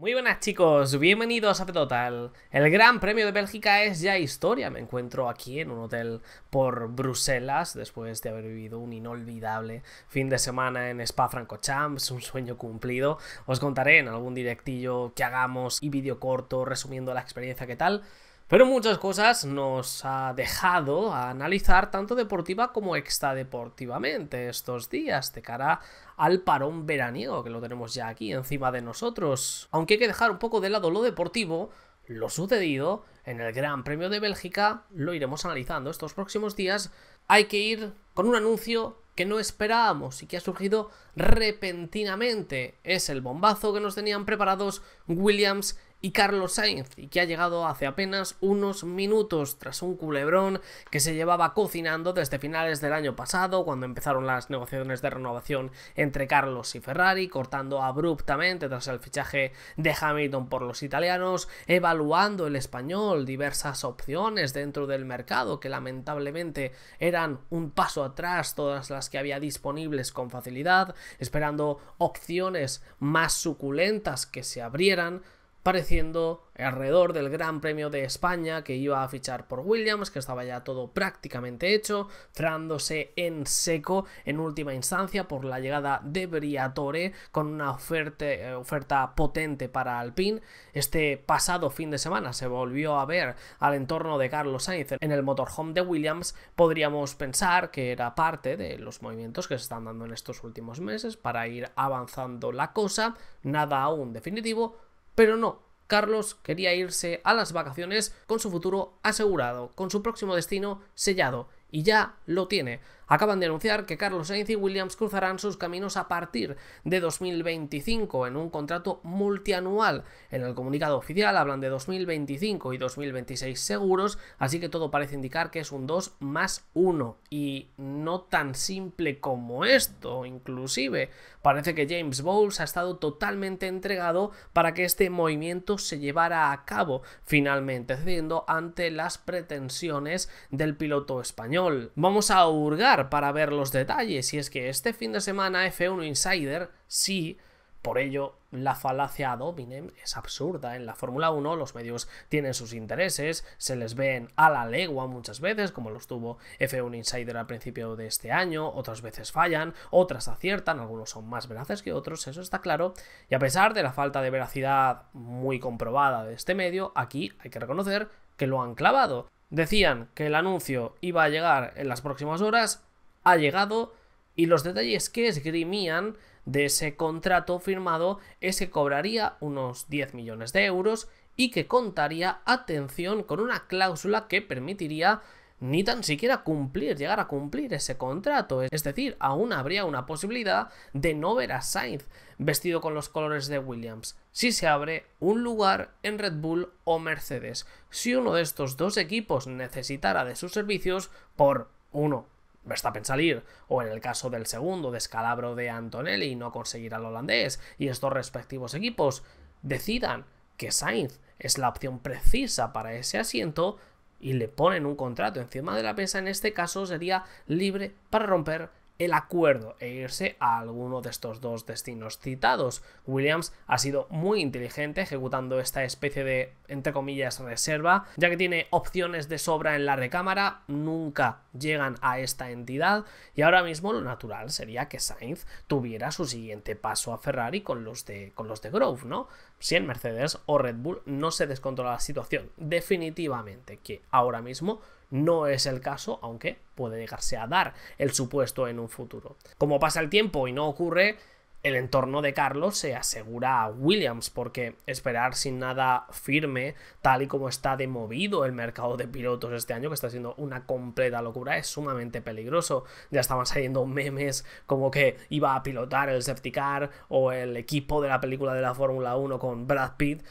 Muy buenas chicos, bienvenidos a Total. El Gran Premio de Bélgica es ya historia. Me encuentro aquí en un hotel por Bruselas después de haber vivido un inolvidable fin de semana en Spa Francochamps, un sueño cumplido. Os contaré en algún directillo que hagamos y vídeo corto resumiendo la experiencia que tal. Pero muchas cosas nos ha dejado a analizar tanto deportiva como extradeportivamente estos días de cara al parón veraniego que lo tenemos ya aquí encima de nosotros. Aunque hay que dejar un poco de lado lo deportivo, lo sucedido en el Gran Premio de Bélgica lo iremos analizando estos próximos días. Hay que ir con un anuncio que no esperábamos y que ha surgido repentinamente. Es el bombazo que nos tenían preparados Williams y Carlos Sainz, y que ha llegado hace apenas unos minutos tras un culebrón que se llevaba cocinando desde finales del año pasado, cuando empezaron las negociaciones de renovación entre Carlos y Ferrari, cortando abruptamente tras el fichaje de Hamilton por los italianos, evaluando el español diversas opciones dentro del mercado que lamentablemente eran un paso atrás todas las que había disponibles con facilidad, esperando opciones más suculentas que se abrieran, pareciendo alrededor del Gran Premio de España que iba a fichar por Williams, que estaba ya todo prácticamente hecho, frándose en seco en última instancia por la llegada de Briatore con una oferta, eh, oferta potente para Alpine. Este pasado fin de semana se volvió a ver al entorno de Carlos Sainz en el motorhome de Williams. Podríamos pensar que era parte de los movimientos que se están dando en estos últimos meses para ir avanzando la cosa, nada aún definitivo pero no, Carlos quería irse a las vacaciones con su futuro asegurado, con su próximo destino sellado, y ya lo tiene acaban de anunciar que Carlos Sainz y Williams cruzarán sus caminos a partir de 2025 en un contrato multianual. En el comunicado oficial hablan de 2025 y 2026 seguros, así que todo parece indicar que es un 2 más 1 y no tan simple como esto, inclusive. Parece que James Bowles ha estado totalmente entregado para que este movimiento se llevara a cabo finalmente, cediendo ante las pretensiones del piloto español. Vamos a hurgar para ver los detalles, y es que este fin de semana F1 Insider sí por ello, la falacia ad es absurda. En la Fórmula 1 los medios tienen sus intereses, se les ven a la legua muchas veces, como los tuvo F1 Insider al principio de este año, otras veces fallan, otras aciertan, algunos son más veraces que otros, eso está claro. Y a pesar de la falta de veracidad muy comprobada de este medio, aquí hay que reconocer que lo han clavado. Decían que el anuncio iba a llegar en las próximas horas, ha llegado y los detalles que esgrimían de ese contrato firmado es que cobraría unos 10 millones de euros y que contaría, atención, con una cláusula que permitiría ni tan siquiera cumplir, llegar a cumplir ese contrato. Es decir, aún habría una posibilidad de no ver a Sainz vestido con los colores de Williams si se abre un lugar en Red Bull o Mercedes. Si uno de estos dos equipos necesitara de sus servicios por, uno, Verstappen salir, o en el caso del segundo, descalabro de Antonelli no conseguir al holandés, y estos respectivos equipos decidan que Sainz es la opción precisa para ese asiento y le ponen un contrato encima de la mesa, en este caso sería libre para romper el acuerdo e irse a alguno de estos dos destinos citados. Williams ha sido muy inteligente ejecutando esta especie de, entre comillas, reserva, ya que tiene opciones de sobra en la recámara, nunca llegan a esta entidad y ahora mismo lo natural sería que Sainz tuviera su siguiente paso a Ferrari con los de, con los de Grove, ¿no? Si en Mercedes o Red Bull no se descontrola la situación definitivamente, que ahora mismo no es el caso, aunque puede llegarse a dar el supuesto en un futuro. Como pasa el tiempo y no ocurre, el entorno de Carlos se asegura a Williams, porque esperar sin nada firme, tal y como está demovido el mercado de pilotos este año, que está siendo una completa locura, es sumamente peligroso. Ya estaban saliendo memes como que iba a pilotar el safety car o el equipo de la película de la Fórmula 1 con Brad Pitt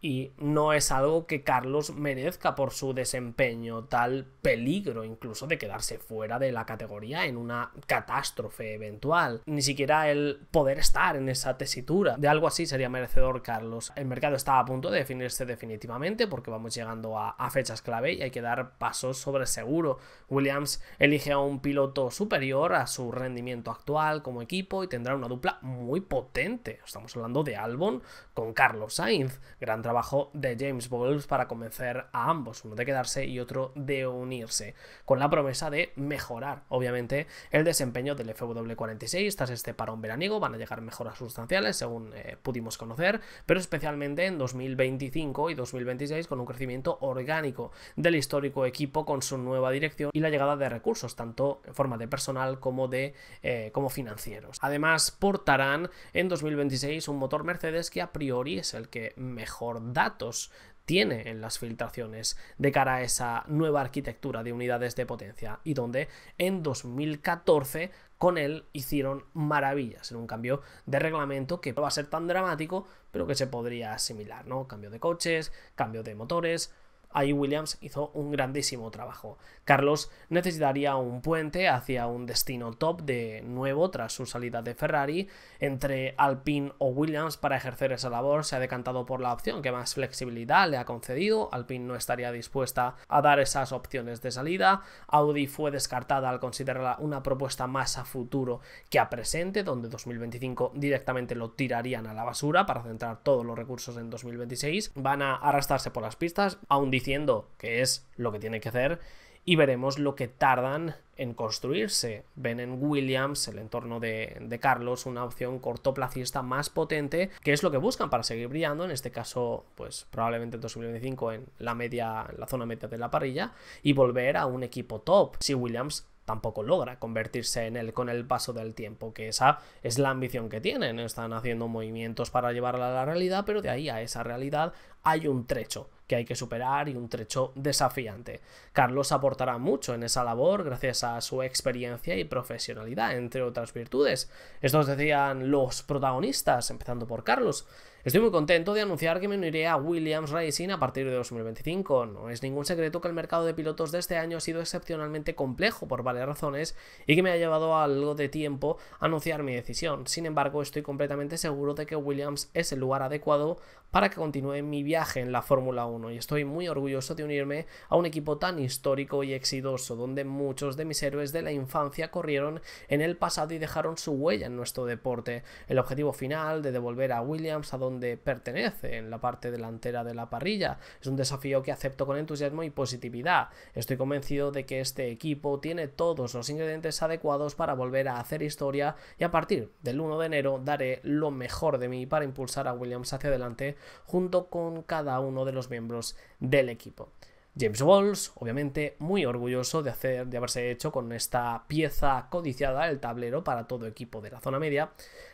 y no es algo que Carlos merezca por su desempeño, tal peligro incluso de quedarse fuera de la categoría en una catástrofe eventual. Ni siquiera el poder estar en esa tesitura. De algo así sería merecedor Carlos. El mercado está a punto de definirse definitivamente porque vamos llegando a, fechas clave y hay que dar pasos sobre seguro. Williams elige a un piloto superior a su rendimiento actual como equipo y tendrá una dupla muy potente. Estamos hablando de Albon con Carlos Sainz. Gran trabajo de James Bowles para convencer a ambos, uno de quedarse y otro de unirse, con la promesa de mejorar, obviamente, el desempeño del FW46 tras este parón veraniego, van a llegar mejoras sustanciales, según eh, pudimos conocer, pero especialmente en 2025 y 2026 con un crecimiento orgánico del histórico equipo con su nueva dirección y la llegada de recursos, tanto en forma de personal como de eh, como financieros. Además, portarán en 2026 un motor Mercedes que a priori es el que mejor datos tiene en las filtraciones de cara a esa nueva arquitectura de unidades de potencia y donde en 2014 con él hicieron maravillas en un cambio de reglamento que no va a ser tan dramático pero que se podría asimilar, ¿no? Cambio de coches, cambio de motores, ahí Williams hizo un grandísimo trabajo. Carlos necesitaría un puente hacia un destino top de nuevo tras su salida de Ferrari. Entre Alpine o Williams para ejercer esa labor se ha decantado por la opción que más flexibilidad le ha concedido. Alpine no estaría dispuesta a dar esas opciones de salida. Audi fue descartada al considerarla una propuesta más a futuro que a presente, donde 2025 directamente lo tirarían a la basura para centrar todos los recursos en 2026. Van a arrastrarse por las pistas, a un diciendo que es lo que tiene que hacer y veremos lo que tardan en construirse. Ven en Williams, el entorno de, Carlos, una opción cortoplacista más potente, que es lo que buscan para seguir brillando, en este caso, pues probablemente en 2025 en la media, en la zona media de la parrilla, y volver a un equipo top. Si Williams tampoco logra convertirse en él con el paso del tiempo, que esa es la ambición que tienen. Están haciendo movimientos para llevarla a la realidad, pero de ahí a esa realidad hay un trecho que hay que superar y un trecho desafiante. Carlos aportará mucho en esa labor gracias a su experiencia y profesionalidad, entre otras virtudes. Estos decían los protagonistas, empezando por Carlos, Estoy muy contento de anunciar que me uniré a Williams Racing a partir de 2025. No es ningún secreto que el mercado de pilotos de este año ha sido excepcionalmente complejo por varias razones y que me ha llevado algo de tiempo anunciar mi decisión. Sin embargo, estoy completamente seguro de que Williams es el lugar adecuado para que continúe mi viaje en la Fórmula 1 y estoy muy orgulloso de unirme a un equipo tan histórico y exitoso donde muchos de mis héroes de la infancia corrieron en el pasado y dejaron su huella en nuestro deporte. El objetivo final de devolver a Williams a donde pertenece, en la parte delantera de la parrilla. Es un desafío que acepto con entusiasmo y positividad. Estoy convencido de que este equipo tiene todos los ingredientes adecuados para volver a hacer historia y a partir del 1 de enero daré lo mejor de mí para impulsar a Williams hacia adelante junto con cada uno de los miembros del equipo. James Walls, obviamente, muy orgulloso de, hacer, de haberse hecho con esta pieza codiciada, el tablero para todo equipo de la zona media.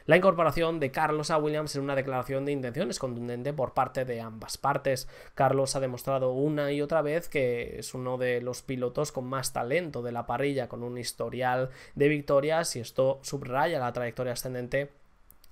La incorporación de Carlos a Williams en una declaración de intenciones contundente por parte de ambas partes. Carlos ha demostrado una y otra vez que es uno de los pilotos con más talento de la parrilla, con un historial de victorias, y esto subraya la trayectoria ascendente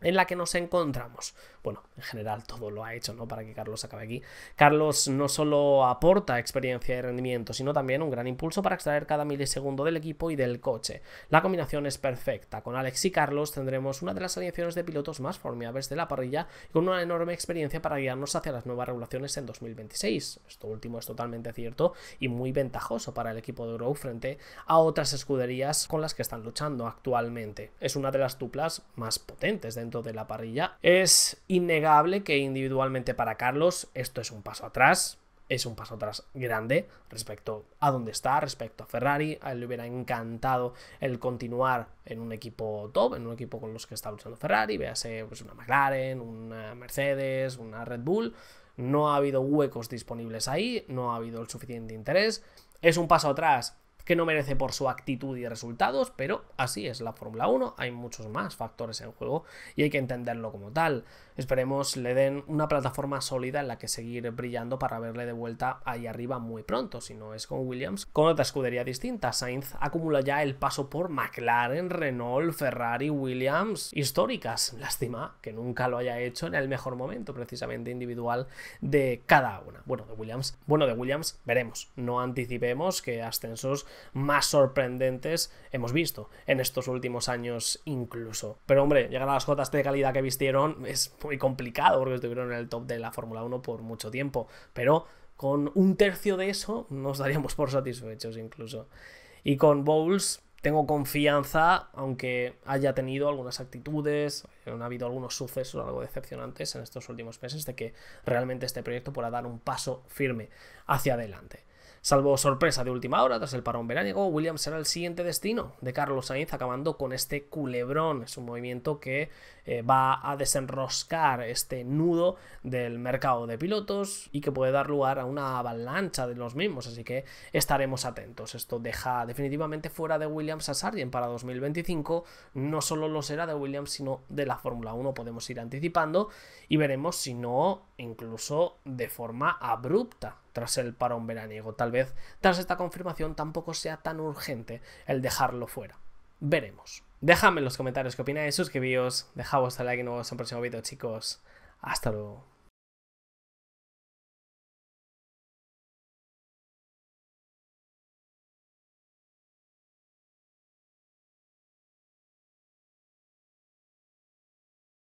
en la que nos encontramos. Bueno, en general todo lo ha hecho, ¿no? Para que Carlos acabe aquí. Carlos no solo aporta experiencia y rendimiento, sino también un gran impulso para extraer cada milisegundo del equipo y del coche. La combinación es perfecta. Con Alex y Carlos tendremos una de las alineaciones de pilotos más formidables de la parrilla y con una enorme experiencia para guiarnos hacia las nuevas regulaciones en 2026. Esto último es totalmente cierto y muy ventajoso para el equipo de Euro frente a otras escuderías con las que están luchando actualmente. Es una de las duplas más potentes dentro de la parrilla. Es innegable que individualmente para Carlos esto es un paso atrás, es un paso atrás grande respecto a dónde está, respecto a Ferrari. A él le hubiera encantado el continuar en un equipo top, en un equipo con los que está luchando Ferrari, véase pues, una McLaren, una Mercedes, una Red Bull. No ha habido huecos disponibles ahí, no ha habido el suficiente interés. Es un paso atrás que no merece por su actitud y resultados, pero así es la Fórmula 1, hay muchos más factores en juego y hay que entenderlo como tal. Esperemos le den una plataforma sólida en la que seguir brillando para verle de vuelta ahí arriba muy pronto, si no es con Williams, con otra escudería distinta. Sainz acumula ya el paso por McLaren, Renault, Ferrari, Williams, históricas. Lástima que nunca lo haya hecho en el mejor momento precisamente individual de cada una. Bueno, de Williams, bueno, de Williams veremos, no anticipemos que ascensos más sorprendentes hemos visto en estos últimos años incluso. Pero hombre, llegar a las cotas de calidad que vistieron es muy complicado porque estuvieron en el top de la Fórmula 1 por mucho tiempo. Pero con un tercio de eso nos daríamos por satisfechos incluso. Y con Bowles tengo confianza, aunque haya tenido algunas actitudes, ha habido algunos sucesos algo decepcionantes en estos últimos meses, de que realmente este proyecto pueda dar un paso firme hacia adelante. Salvo sorpresa de última hora, tras el parón veraniego Williams será el siguiente destino de Carlos Sainz, acabando con este culebrón. Es un movimiento que eh, va a desenroscar este nudo del mercado de pilotos y que puede dar lugar a una avalancha de los mismos, así que estaremos atentos. Esto deja definitivamente fuera de Williams a Sargent para 2025, no solo lo será de Williams, sino de la Fórmula 1, podemos ir anticipando y veremos si no incluso de forma abrupta tras el parón veraniego. Tal vez tras esta confirmación tampoco sea tan urgente el dejarlo fuera. Veremos. Dejadme en los comentarios qué opináis, suscribíos, dejad vuestro like y nos vemos en el próximo vídeo, chicos. Hasta luego.